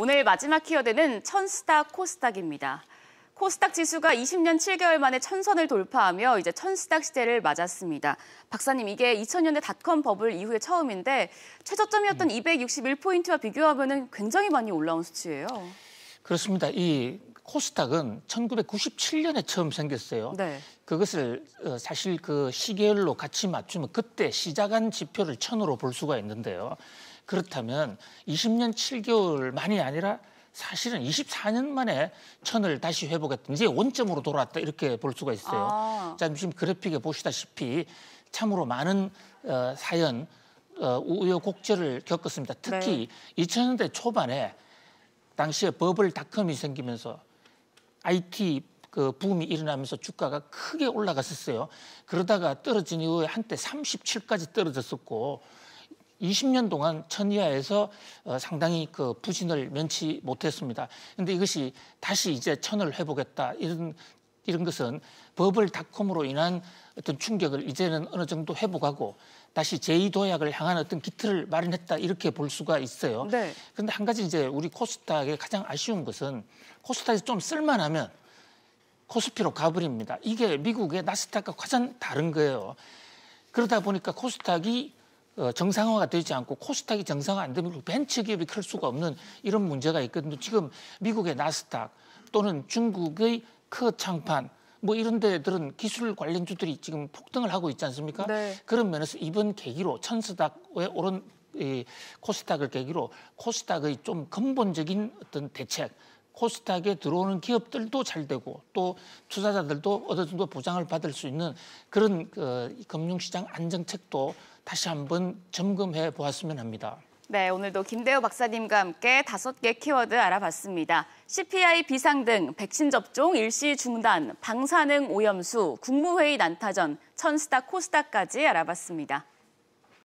오늘 마지막 키워드는 천스닥, 코스닥입니다. 코스닥 지수가 20년 7개월 만에 천선을 돌파하며 이제 천스닥 시대를 맞았습니다. 박사님, 이게 2000년대 닷컴 버블 이후에 처음인데 최저점이었던 261포인트와 음. 비교하면 굉장히 많이 올라온 수치예요. 그렇습니다. 이 코스닥은 1997년에 처음 생겼어요. 네. 그것을 어, 사실 그 시계열로 같이 맞추면 그때 시작한 지표를 천으로 볼 수가 있는데요. 그렇다면 20년 7개월만이 아니라 사실은 24년 만에 천을 다시 회복했던 이제 원점으로 돌아왔다 이렇게 볼 수가 있어요. 아. 자, 지금 그래픽에 보시다시피 참으로 많은 어, 사연 어, 우여곡절을 겪었습니다. 특히 네. 2000년대 초반에 당시에 버블 닷컴이 생기면서 IT 그 붐이 일어나면서 주가가 크게 올라갔었어요. 그러다가 떨어진 이후에 한때 37까지 떨어졌었고 20년 동안 천이하에서 어, 상당히 그 부진을 면치 못했습니다. 그런데 이것이 다시 이제 천을 회복했다 이런 이런 것은 버블 닷컴으로 인한 어떤 충격을 이제는 어느 정도 회복하고 다시 제2도약을 향한 어떤 기틀을 마련했다 이렇게 볼 수가 있어요. 네. 그런데 한 가지 이제 우리 코스닥의 가장 아쉬운 것은 코스닥에서 좀 쓸만하면 코스피로 가버립니다. 이게 미국의 나스닥과 가장 다른 거예요. 그러다 보니까 코스닥이 어, 정상화가 되지 않고 코스닥이 정상화 안 되면 벤처 기업이 클 수가 없는 이런 문제가 있거든요. 지금 미국의 나스닥 또는 중국의 크 창판 뭐 이런 데들은 기술 관련주들이 지금 폭등을 하고 있지 않습니까? 네. 그런 면에서 이번 계기로 천스닥의 오른 이 코스닥을 계기로 코스닥의 좀 근본적인 어떤 대책 코스닥에 들어오는 기업들도 잘 되고 또 투자자들도 어느 정도 보장을 받을 수 있는 그런 그 금융시장 안정책도 다시 한번 점검해 보았으면 합니다. 네, 오늘도 김대호 박사님과 함께 다섯 개 키워드 알아봤습니다. CPI 비상등, 백신 접종 일시 중단, 방사능 오염수, 국무회의 난타전, 천스닥 코스닥까지 알아봤습니다.